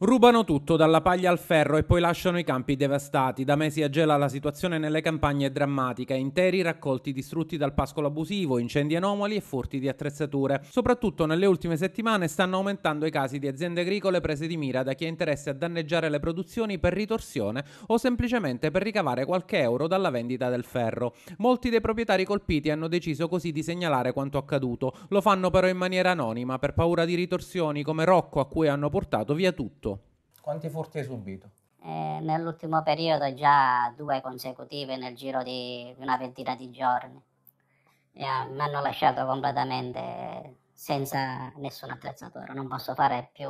Rubano tutto, dalla paglia al ferro, e poi lasciano i campi devastati. Da mesi a Gela la situazione nelle campagne è drammatica. Interi raccolti distrutti dal pascolo abusivo, incendi anomali e furti di attrezzature. Soprattutto nelle ultime settimane stanno aumentando i casi di aziende agricole prese di mira da chi ha interesse a danneggiare le produzioni per ritorsione o semplicemente per ricavare qualche euro dalla vendita del ferro. Molti dei proprietari colpiti hanno deciso così di segnalare quanto accaduto. Lo fanno però in maniera anonima, per paura di ritorsioni come Rocco a cui hanno portato via tutto. Quanti furti hai subito? Eh, nell'ultimo periodo già due consecutive nel giro di una ventina di giorni. eh, mi hanno lasciato completamente senza nessun attrezzatore, non posso fare più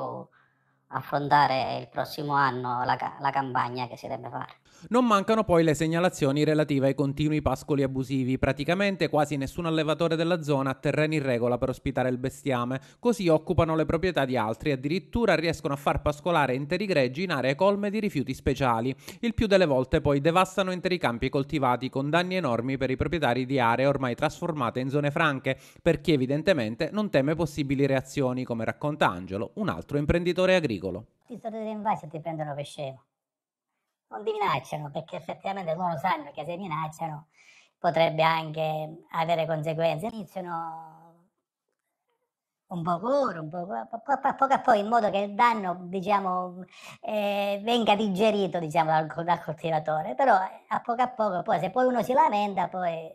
affrontare il prossimo anno la, la campagna che si deve fare. Non mancano poi le segnalazioni relative ai continui pascoli abusivi, praticamente quasi nessun allevatore della zona ha terreni in regola per ospitare il bestiame, così occupano le proprietà di altri e addirittura riescono a far pascolare interi greggi in aree colme di rifiuti speciali. Il più delle volte poi devastano interi campi coltivati con danni enormi per i proprietari di aree ormai trasformate in zone franche, per chi evidentemente non teme possibili reazioni, come racconta Angelo, un altro imprenditore agricolo pericolo. Ti sorridono in e ti prendono per scemo. Non ti minacciano perché effettivamente loro sanno che se minacciano potrebbe anche avere conseguenze. Iniziano un po' cura, un po' a poco a poco, in modo che il danno diciamo, eh, venga digerito diciamo, dal, dal coltivatore, però eh, a poco a poco, poi se poi uno si lamenta, poi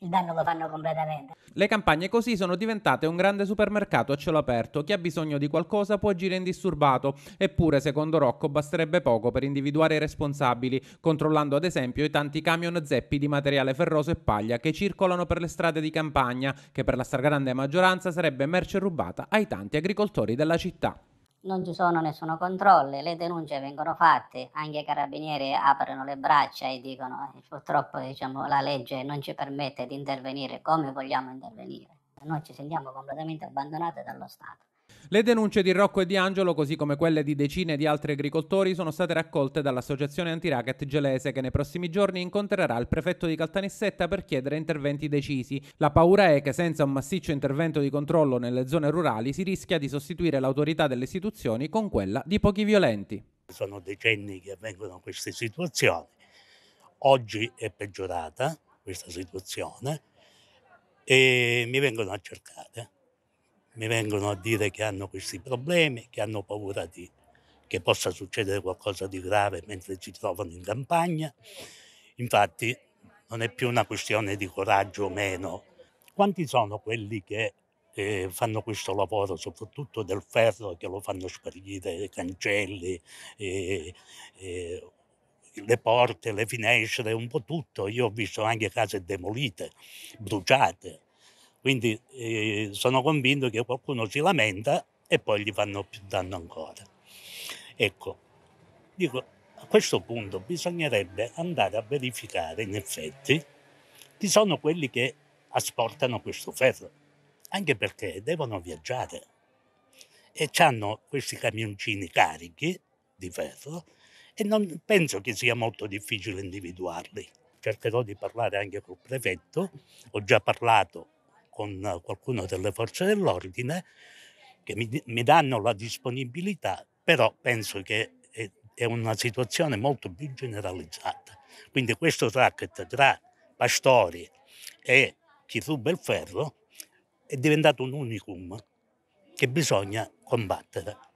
il danno lo fanno completamente. Le campagne così sono diventate un grande supermercato a cielo aperto. Chi ha bisogno di qualcosa può agire indisturbato. Eppure, secondo Rocco, basterebbe poco per individuare i responsabili, controllando ad esempio i tanti camion zeppi di materiale ferroso e paglia che circolano per le strade di campagna, che per la stragrande maggioranza sarebbe merce rubata ai tanti agricoltori della città non ci sono nessuno controllo, le denunce vengono fatte, anche i carabinieri aprono le braccia e dicono eh, purtroppo diciamo, la legge non ci permette di intervenire come vogliamo intervenire, noi ci sentiamo completamente abbandonati dallo Stato. Le denunce di Rocco e di Angelo, così come quelle di decine di altri agricoltori, sono state raccolte dall'associazione antiracket gelese che nei prossimi giorni incontrerà il prefetto di Caltanissetta per chiedere interventi decisi. La paura è che senza un massiccio intervento di controllo nelle zone rurali si rischia di sostituire l'autorità delle istituzioni con quella di pochi violenti. Sono decenni che avvengono queste situazioni. Oggi è peggiorata questa situazione e mi vengono a cercare mi vengono a dire che hanno questi problemi, che hanno paura di, che possa succedere qualcosa di grave mentre si trovano in campagna. Infatti non è più una questione di coraggio o meno. Quanti sono quelli che eh, fanno questo lavoro, soprattutto del ferro, che lo fanno sparire, cancelli, eh, eh, le porte, le finestre, un po' tutto. Io ho visto anche case demolite, bruciate quindi eh, sono convinto che qualcuno ci lamenta e poi gli fanno più danno ancora. Ecco, dico, a questo punto bisognerebbe andare a verificare in effetti chi sono quelli che asportano questo ferro, anche perché devono viaggiare e hanno questi camioncini carichi di ferro e non penso che sia molto difficile individuarli. Cercherò di parlare anche col prefetto, ho già parlato con qualcuno delle forze dell'ordine che mi, mi danno la disponibilità, però penso che è, è una situazione molto più generalizzata. Quindi questo racket tra pastori e chi ruba il ferro è diventato un unicum che bisogna combattere.